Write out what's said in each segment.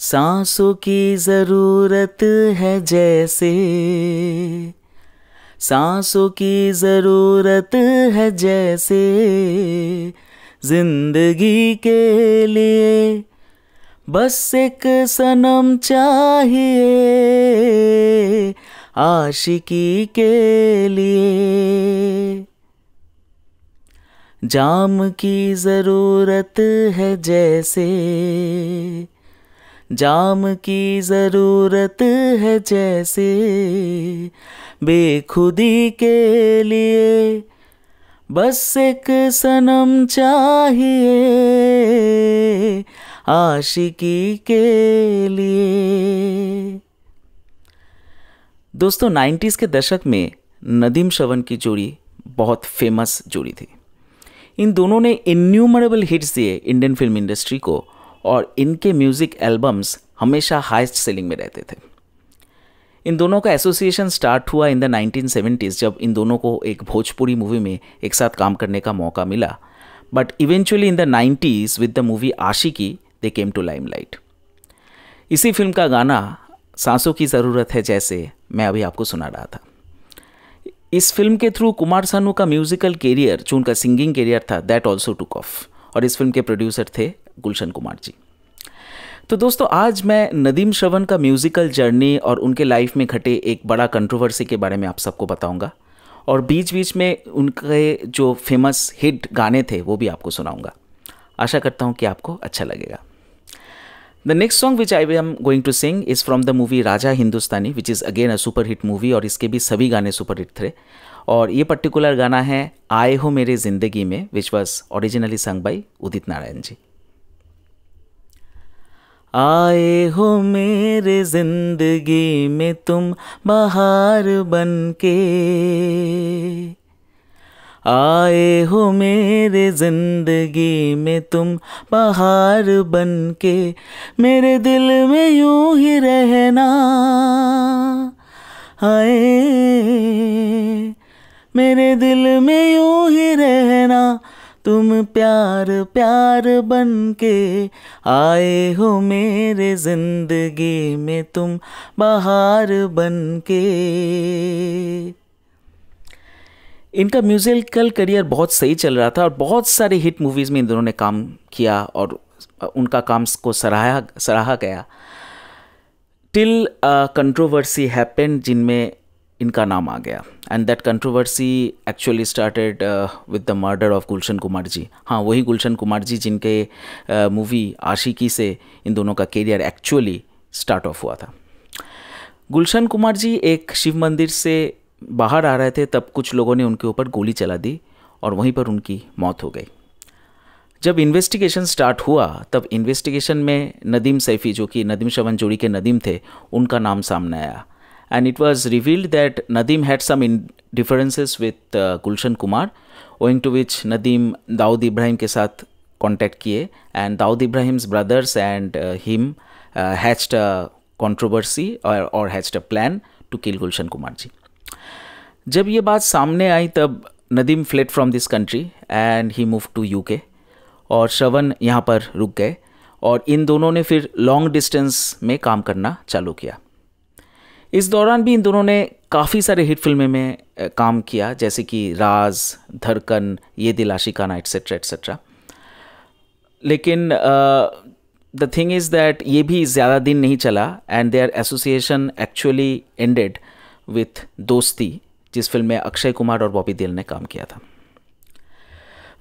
सांसों की ज़रूरत है जैसे सांसों की ज़रूरत है जैसे जिंदगी के लिए बस एक सनम चाहिए आशिकी के लिए जाम की ज़रूरत है जैसे जाम की ज़रूरत है जैसे बेखुदी के लिए बस एक सनम चाहिए आशिकी के लिए दोस्तों 90s के दशक में नदीम शवन की जोड़ी बहुत फेमस जोड़ी थी इन दोनों ने इन्यूमरेबल हिट्स दिए इंडियन फिल्म इंडस्ट्री को और इनके म्यूज़िक एल्बम्स हमेशा हाइस्ट सेलिंग में रहते थे इन दोनों का एसोसिएशन स्टार्ट हुआ इन द सेवेंटीज़ जब इन दोनों को एक भोजपुरी मूवी में एक साथ काम करने का मौका मिला but eventually in the nineties with the movie Aashiqui they came to limelight इसी फिल्म का गाना सांसों की ज़रूरत है जैसे मैं अभी आपको सुना रहा था इस फिल्म के थ्रू कुमार सानू का म्यूजिकल करियर जो उनका सिंगिंग करियर था दैट ऑल्सो टुक ऑफ और इस फिल्म के प्रोड्यूसर थे गुलशन कुमार जी तो दोस्तों आज मैं नदीम श्रवण का म्यूज़िकल जर्नी और उनके लाइफ में घटे एक बड़ा कंट्रोवर्सी के बारे में आप सबको बताऊंगा और बीच बीच में उनके जो फेमस हिट गाने थे वो भी आपको सुनाऊंगा आशा करता हूँ कि आपको अच्छा लगेगा the next song which I am going to sing is from the movie Raja Hindustani which is again a super hit movie और इसके भी सभी गाने सुपर हिट थे और ये पर्टिकुलर गाना है आए हो मेरे ज़िंदगी में which was originally sung by Udit Narayan ji आए हो मेरे जिंदगी में तुम बहार बन के आए हो मेरे जिंदगी में तुम बहार बन के मेरे दिल में यूं ही रहना आए मेरे दिल में यूं ही रहना तुम प्यार प्यार बन के आए हो मेरे जिंदगी में तुम बहार बन के इनका म्यूज़िकल करियर बहुत सही चल रहा था और बहुत सारे हिट मूवीज़ में इन दोनों ने काम किया और उनका काम को सराहा सराहा गया टिल कंट्रोवर्सी हैपन जिनमें इनका नाम आ गया and that controversy actually started with the murder of Gulshan Kumar ji हाँ वही गुलशन कुमार जी जिनके मूवी uh, आशिकी से इन दोनों का करियर एक्चुअली स्टार्ट ऑफ हुआ था गुलशन कुमार जी एक शिव मंदिर से बाहर आ रहे थे तब कुछ लोगों ने उनके ऊपर गोली चला दी और वहीं पर उनकी मौत हो गई जब इन्वेस्टिगेशन स्टार्ट हुआ तब इन्वेस्टिगेशन में नदीम सैफ़ी जो कि नदीम शवन जोड़ी के नदीम थे उनका नाम सामने आया and it was revealed that Nadim had some in differences with uh, Gulshan Kumar, owing to which Nadim Daud Ibrahim ke साथ contact kiye, and Daud Ibrahim's brothers and uh, him uh, hatched a controversy or, or hatched a plan to kill Gulshan Kumar ji. जब ये बात सामने आई तब Nadeem fled from this country and he move to UK और श्रवण यहाँ पर रुक गए और इन दोनों ने फिर लॉन्ग डिस्टेंस में काम करना चालू किया इस दौरान भी इन दोनों ने काफ़ी सारे हिट फिल्में में काम किया जैसे कि राज धड़कन ये दिल आशिकाना एट्सेट्रा एट्सेट्रा लेकिन द थिंग इज़ दैट ये भी ज़्यादा दिन नहीं चला and their association actually ended with Dosti जिस फिल्म में अक्षय कुमार और बॉबी देल ने काम किया था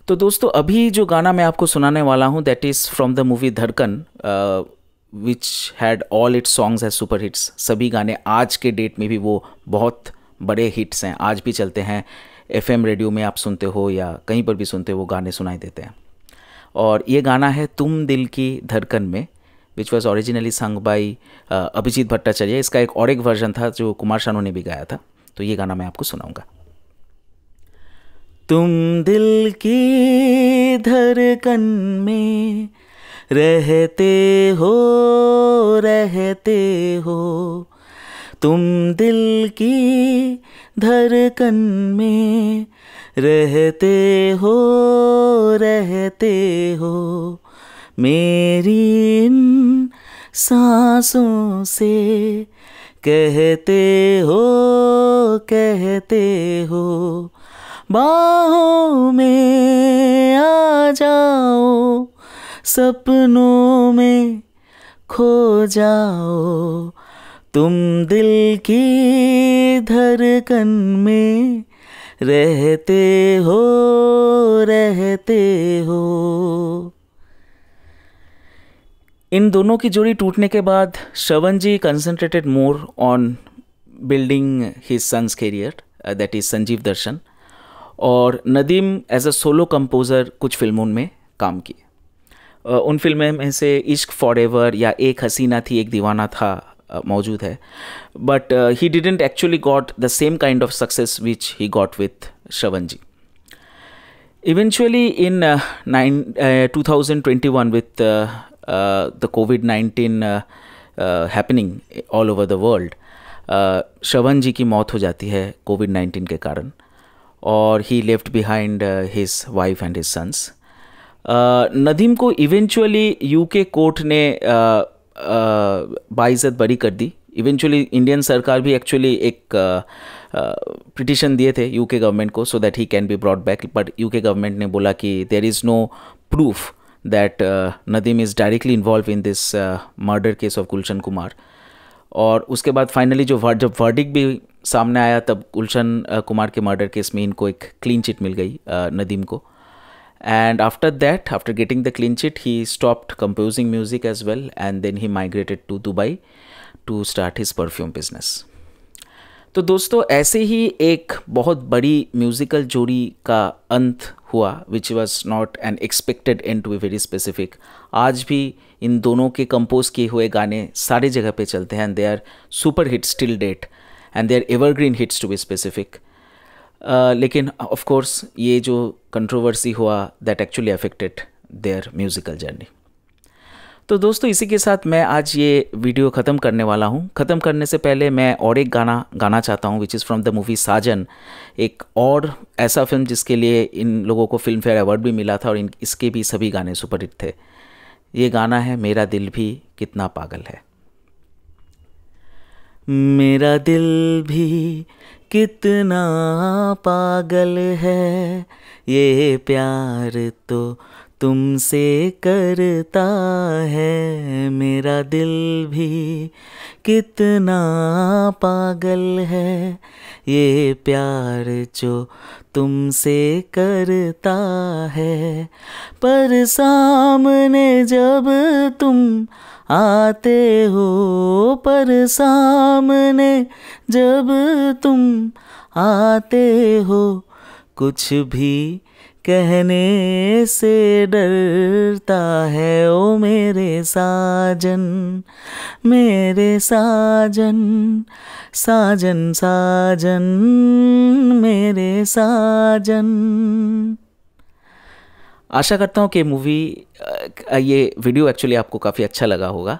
तो दोस्तों अभी जो गाना मैं आपको सुनाने वाला हूँ that is from the movie Dhadkan which had all its songs as super hits सभी गाने आज के डेट में भी वो बहुत बड़े हिट्स हैं आज भी चलते हैं एफ रेडियो में आप सुनते हो या कहीं पर भी सुनते हो वो गाने सुनाई देते हैं और ये गाना है तुम दिल की धड़कन में which was originally sung by Abhijeet Bhattacharya इसका एक और एक वर्जन था जो कुमार शानू ने भी गाया था तो ये गाना मैं आपको सुनाऊंगा तुम दिल की धड़कन में रहते हो रहते हो तुम दिल की धड़कन में रहते हो रहते हो मेरी इन सांसों से कहते हो कहते हो बाहों में आ जाओ सपनों में खो जाओ तुम दिल की धड़कन में रहते हो रहते हो इन दोनों की जोड़ी टूटने के बाद Shravan ji concentrated more on building his sons career that is Sanjeev Darshan और Nadeem as a solo composer कुछ फिल्मों में काम किए उन फिल्में में से इश्क फॉर एवर या एक हसीना थी एक दीवाना था मौजूद है but he didn't actually got the same kind of success which he got with Shravan ji eventually in two thousand twenty one with the COVID nineteen happening all over the world world Shravan uh, ji की मौत हो जाती है Covid nineteen के कारण और he left behind his wife and his sons Nadeem को eventually UK court ने बाइज़त बरी कर दी इवेंचुअली इंडियन सरकार भी एक्चुअली एक पिटिशन दिए थे यूके गवर्नमेंट को so that he can be brought back but UK government ने बोला कि there is no proof that Nadeem is directly involved in this murder case of Gulshan Kumar और उसके बाद फाइनली जो जब वर्डिक भी सामने आया तब गुलशन कुमार के मर्डर केस में इनको एक क्लीन चिट मिल गई नदीम को and after that after getting the clean sheet he stopped composing music as well and then he migrated to dubai to start his perfume business तो दोस्तों ऐसे ही एक बहुत बड़ी म्यूज़िकल जोड़ी का अंत हुआ which was not an expected and to be very specific आज भी इन दोनों के कंपोज किए हुए गाने सारे जगह पे चलते हैं and they are super hit still date and they are evergreen hits to be specific Uh, लेकिन ऑफ कोर्स ये जो कंट्रोवर्सी हुआ that actually affected their musical journey तो दोस्तों इसी के साथ मैं आज ये वीडियो ख़त्म करने वाला हूँ ख़त्म करने से पहले मैं और एक गाना गाना चाहता हूँ which is from the movie Saajan एक और ऐसा फिल्म जिसके लिए इन लोगों को फिल्म फेयर अवार्ड भी मिला था और इन इसके भी सभी गाने सुपरहिट थे ये गाना है मेरा दिल भी कितना पागल है मेरा दिल भी कितना पागल है ये प्यार तो तुमसे करता है मेरा दिल भी कितना पागल है ये प्यार जो तुमसे करता है पर सामने जब तुम आते हो पर सामने जब तुम आते हो कुछ भी कहने से डरता है ओ मेरे साजन मेरे साजन साजन साजन मेरे साजन आशा करता हूँ कि मूवी ये वीडियो एक्चुअली आपको काफ़ी अच्छा लगा होगा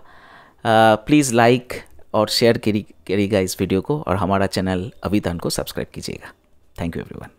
प्लीज़ लाइक और शेयर करिएगा इस वीडियो को और हमारा चैनल अभिधान को सब्सक्राइब कीजिएगा थैंक यू एवरीवन